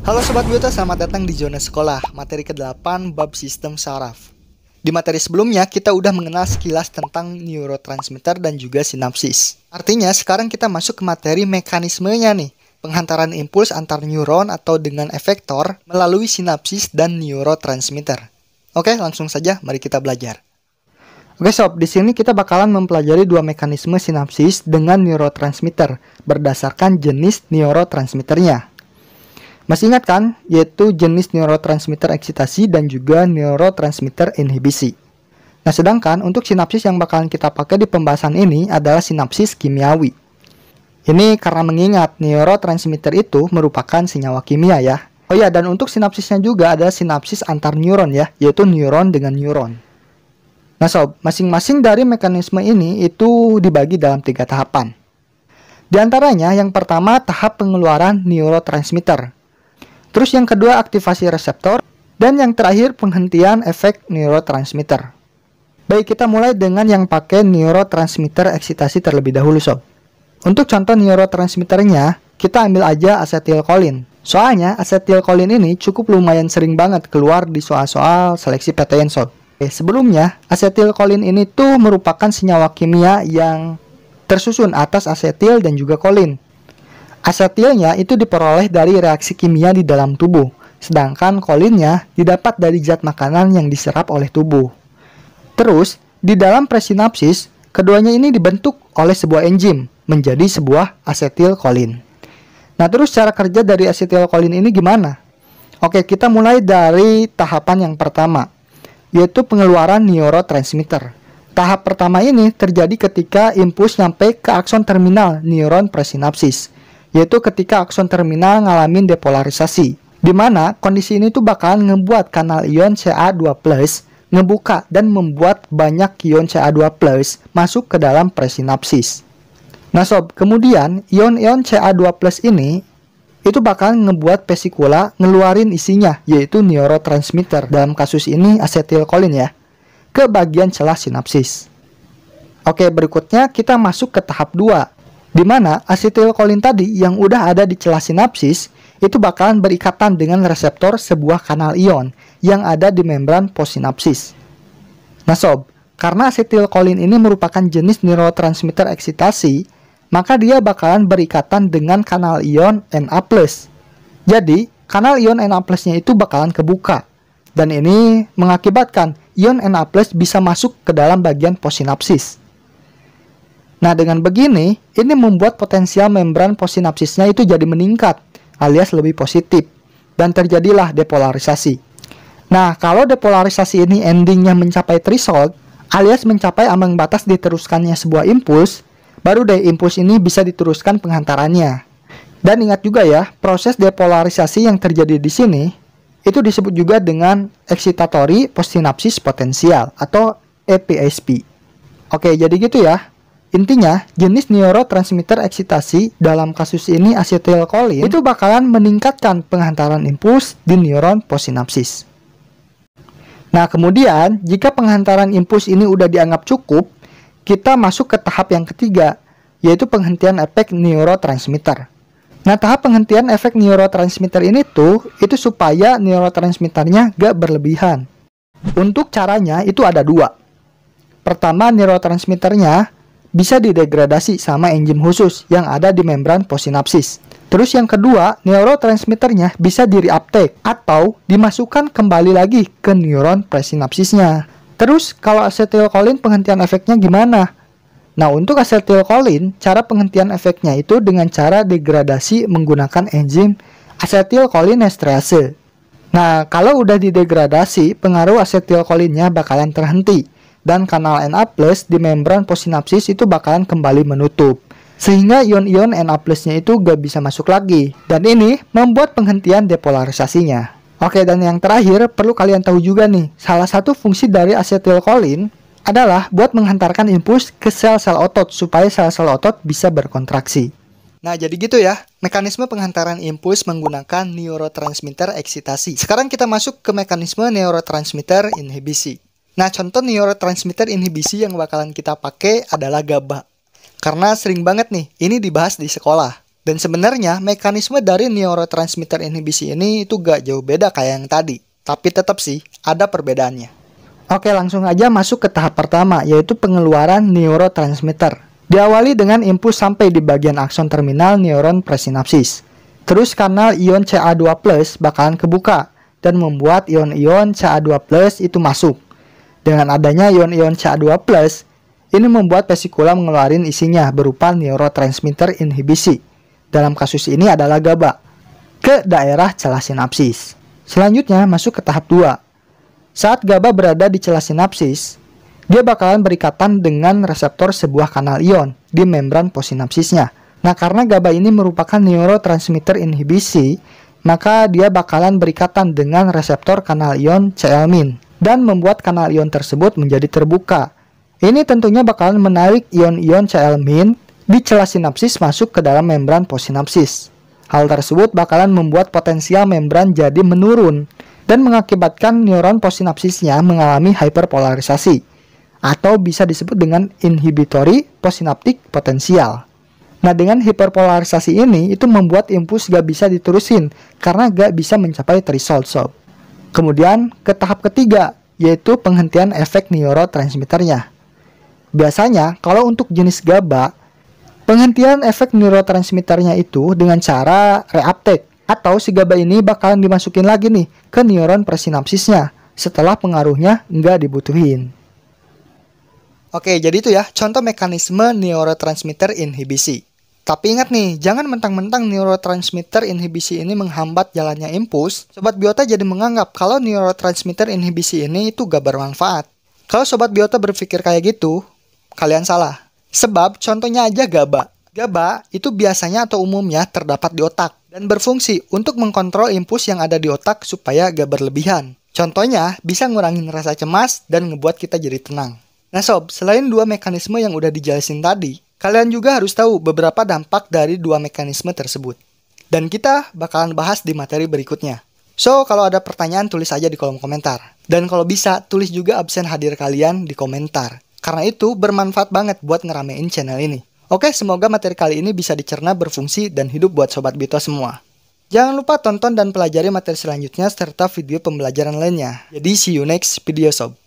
Halo Sobat Biota, selamat datang di Zona Sekolah, materi ke-8 bab sistem saraf. Di materi sebelumnya, kita udah mengenal sekilas tentang neurotransmitter dan juga sinapsis. Artinya, sekarang kita masuk ke materi mekanismenya nih, penghantaran impuls antar neuron atau dengan efektor melalui sinapsis dan neurotransmitter. Oke, langsung saja mari kita belajar. Oke sob, di sini kita bakalan mempelajari dua mekanisme sinapsis dengan neurotransmitter berdasarkan jenis neurotransmitternya. Masih ingat kan? Yaitu jenis neurotransmitter eksitasi dan juga neurotransmitter inhibisi. Nah, sedangkan untuk sinapsis yang bakalan kita pakai di pembahasan ini adalah sinapsis kimiawi. Ini karena mengingat neurotransmitter itu merupakan senyawa kimia ya. Oh ya, dan untuk sinapsisnya juga ada sinapsis antar neuron ya, yaitu neuron dengan neuron. Nah sob, masing-masing dari mekanisme ini itu dibagi dalam tiga tahapan. Di antaranya yang pertama tahap pengeluaran neurotransmitter Terus yang kedua aktivasi reseptor dan yang terakhir penghentian efek neurotransmitter. Baik, kita mulai dengan yang pakai neurotransmitter eksitasi terlebih dahulu sob. Untuk contoh neurotransmitternya, kita ambil aja asetilkolin. Soalnya asetilkolin ini cukup lumayan sering banget keluar di soal-soal seleksi PTN sob. Oke, sebelumnya asetilkolin ini tuh merupakan senyawa kimia yang tersusun atas asetil dan juga kolin. Asetilnya itu diperoleh dari reaksi kimia di dalam tubuh, sedangkan kolinnya didapat dari zat makanan yang diserap oleh tubuh. Terus, di dalam presinapsis, keduanya ini dibentuk oleh sebuah enzim menjadi sebuah asetilkolin. Nah, terus cara kerja dari asetilkolin ini gimana? Oke, kita mulai dari tahapan yang pertama, yaitu pengeluaran neurotransmitter. Tahap pertama ini terjadi ketika impuls sampai ke akson terminal neuron presinapsis yaitu ketika akson terminal ngalamin depolarisasi. Di mana kondisi ini tuh bakalan ngebuat kanal ion Ca2+, ngebuka dan membuat banyak ion Ca2+, masuk ke dalam presinapsis. Nah sob, kemudian ion-ion Ca2+, ini itu bakalan ngebuat pesikula ngeluarin isinya, yaitu neurotransmitter, dalam kasus ini asetilkolin ya, ke bagian celah sinapsis. Oke, berikutnya kita masuk ke tahap 2, di mana asetilkolin tadi yang udah ada di celah sinapsis itu bakalan berikatan dengan reseptor sebuah kanal ion yang ada di membran posinapsis. Nah sob, karena asetilkolin ini merupakan jenis neurotransmitter eksitasi, maka dia bakalan berikatan dengan kanal ion Na+. Jadi, kanal ion Na+, nya itu bakalan kebuka. Dan ini mengakibatkan ion Na+, bisa masuk ke dalam bagian posinapsis. Nah, dengan begini, ini membuat potensial membran posinapsisnya itu jadi meningkat, alias lebih positif, dan terjadilah depolarisasi. Nah, kalau depolarisasi ini endingnya mencapai threshold, alias mencapai ambang batas diteruskannya sebuah impuls, baru deh impuls ini bisa diteruskan penghantarannya. Dan ingat juga ya, proses depolarisasi yang terjadi di sini, itu disebut juga dengan excitatory postsinapsis potensial atau EPSP. Oke, jadi gitu ya. Intinya, jenis neurotransmitter eksitasi dalam kasus ini asetilkolin itu bakalan meningkatkan penghantaran impuls di neuron posinapsis. Nah, kemudian jika penghantaran impuls ini udah dianggap cukup, kita masuk ke tahap yang ketiga, yaitu penghentian efek neurotransmitter. Nah, tahap penghentian efek neurotransmitter ini tuh, itu supaya neurotransmitternya gak berlebihan. Untuk caranya itu ada dua. Pertama, neurotransmitternya bisa didegradasi sama enzim khusus yang ada di membran posinapsis. Terus yang kedua, neurotransmitternya bisa direuptake atau dimasukkan kembali lagi ke neuron presinapsisnya. Terus kalau asetilkolin penghentian efeknya gimana? Nah untuk asetilkolin, cara penghentian efeknya itu dengan cara degradasi menggunakan enzim asetilkolinesterase. Nah kalau udah didegradasi, pengaruh asetilkolinnya bakalan terhenti dan kanal Na+ di membran posinapsis itu bakalan kembali menutup sehingga ion-ion Na nya itu gak bisa masuk lagi. Dan ini membuat penghentian depolarisasinya. Oke, dan yang terakhir perlu kalian tahu juga nih, salah satu fungsi dari asetilkolin adalah buat menghantarkan impuls ke sel-sel otot supaya sel-sel otot bisa berkontraksi. Nah, jadi gitu ya. Mekanisme penghantaran impuls menggunakan neurotransmitter eksitasi. Sekarang kita masuk ke mekanisme neurotransmitter inhibisi. Nah, contoh neurotransmitter inhibisi yang bakalan kita pakai adalah GABA. Karena sering banget nih, ini dibahas di sekolah. Dan sebenarnya mekanisme dari neurotransmitter inhibisi ini itu gak jauh beda kayak yang tadi. Tapi tetap sih, ada perbedaannya. Oke, langsung aja masuk ke tahap pertama, yaitu pengeluaran neurotransmitter. Diawali dengan impuls sampai di bagian akson terminal neuron presinapsis. Terus kanal ion Ca2+, bakalan kebuka, dan membuat ion-ion Ca2+, itu masuk. Dengan adanya ion-ion CA2+, ini membuat vesikula mengeluarkan isinya berupa neurotransmitter inhibisi. Dalam kasus ini adalah GABA ke daerah celah sinapsis. Selanjutnya masuk ke tahap 2. Saat GABA berada di celah sinapsis, dia bakalan berikatan dengan reseptor sebuah kanal ion di membran posinapsisnya. Nah, karena GABA ini merupakan neurotransmitter inhibisi, maka dia bakalan berikatan dengan reseptor kanal ion CL-min dan membuat kanal ion tersebut menjadi terbuka. Ini tentunya bakalan menarik ion-ion Cl- di celah sinapsis masuk ke dalam membran posinapsis. Hal tersebut bakalan membuat potensial membran jadi menurun dan mengakibatkan neuron posinapsisnya mengalami hyperpolarisasi atau bisa disebut dengan inhibitory posinaptik potensial. Nah dengan hiperpolarisasi ini itu membuat impuls gak bisa diterusin karena gak bisa mencapai threshold. Kemudian ke tahap ketiga, yaitu penghentian efek neurotransmitternya. Biasanya, kalau untuk jenis GABA, penghentian efek neurotransmitternya itu dengan cara reuptake atau si GABA ini bakalan dimasukin lagi nih ke neuron presinapsisnya setelah pengaruhnya nggak dibutuhin. Oke, jadi itu ya contoh mekanisme neurotransmitter inhibisi. Tapi ingat nih, jangan mentang-mentang neurotransmitter inhibisi ini menghambat jalannya impuls, sobat biota jadi menganggap kalau neurotransmitter inhibisi ini itu gak bermanfaat. Kalau sobat biota berpikir kayak gitu, kalian salah. Sebab contohnya aja GABA. GABA itu biasanya atau umumnya terdapat di otak dan berfungsi untuk mengkontrol impuls yang ada di otak supaya gak berlebihan. Contohnya bisa ngurangin rasa cemas dan ngebuat kita jadi tenang. Nah sob, selain dua mekanisme yang udah dijelasin tadi, Kalian juga harus tahu beberapa dampak dari dua mekanisme tersebut. Dan kita bakalan bahas di materi berikutnya. So, kalau ada pertanyaan tulis aja di kolom komentar. Dan kalau bisa, tulis juga absen hadir kalian di komentar. Karena itu bermanfaat banget buat ngeramein channel ini. Oke, semoga materi kali ini bisa dicerna berfungsi dan hidup buat Sobat Bito semua. Jangan lupa tonton dan pelajari materi selanjutnya serta video pembelajaran lainnya. Jadi, see you next video sob.